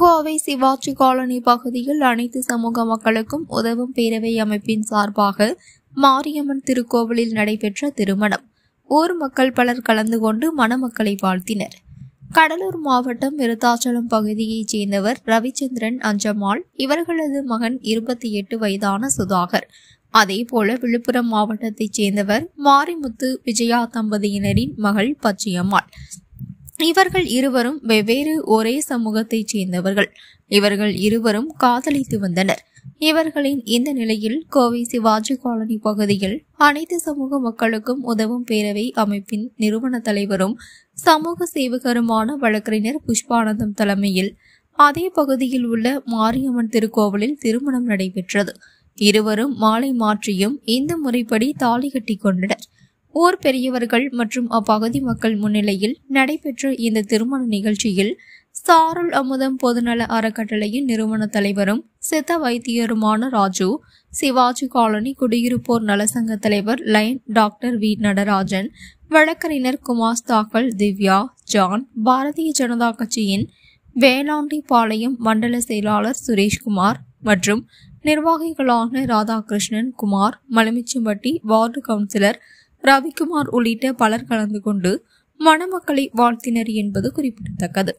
Kovai Sivaji colony பகுதியில் அனைத்து சமூக மக்களுக்கும் உதவும் பேரவை அமைப்பின் சார்பாக மாரியம்மன் திருக்கோவிலில் நடைபெற்ற திருமணம் ஊர் மக்கள் பலர் கலந்து கொண்டு மணமக்களை வாழ்த்தினர் கடலூர் மாவட்டம் விருத்தாச்சலம் பகுதியைச் சேர்ந்தவர் ரவிச்சந்திரன் அஞ்சம்மாள் இவர்களது மகன் இருபத்தி எட்டு வயதான சுதாகர் அதேபோல விழுப்புரம் மாவட்டத்தைச் சேர்ந்தவர் மாரிமுத்து விஜயா தம்பதியினரின் மகள் பச்சியம்மாள் இவர்கள் இருவரும் வெவ்வேறு ஒரே சமூகத்தைச் சேர்ந்தவர்கள் இவர்கள் இருவரும் காதலித்து வந்தனர் இவர்களின் இந்த நிலையில் கோவை சிவாஜி காலனி பகுதியில் அனைத்து சமூக மக்களுக்கும் உதவும் பேரவை அமைப்பின் நிறுவன தலைவரும் சமூக சேவகருமான வழக்கறிஞர் புஷ்பானந்தம் தலைமையில் அதே பகுதியில் உள்ள மாரியம்மன் திருக்கோவிலில் திருமணம் நடைபெற்றது இருவரும் மாலை மாற்றியும் இந்த முறைப்படி தாலி கட்டி கொண்டனர் ஊர் பெரியவர்கள் மற்றும் அப்பகுதி மக்கள் முன்னிலையில் நடைபெற்ற இந்த திருமண நிகழ்ச்சியில் சாரல் அமுதம் பொதுநல அறக்கட்டளையின் நிறுவன தலைவரும் சித்த வைத்தியருமான ராஜு சிவாஜி காலனி குடியிருப்போர் நலசங்க தலைவர் லைன் டாக்டர் வி நடராஜன் வழக்கறிஞர் குமார் தாக்கல் திவ்யா ஜான் பாரதிய ஜனதா கட்சியின் வேளாண்டி பாளையம் மண்டல செயலாளர் சுரேஷ்குமார் மற்றும் நிர்வாகிகளான ராதாகிருஷ்ணன் குமார் மலமிச்சம்பட்டி வார்டு கவுன்சிலர் ரவிக்குமார் உள்ளிட்ட பலர் கலந்து கொண்டு மணமக்களை வாழ்த்தினர் என்பது குறிப்பிடத்தக்கது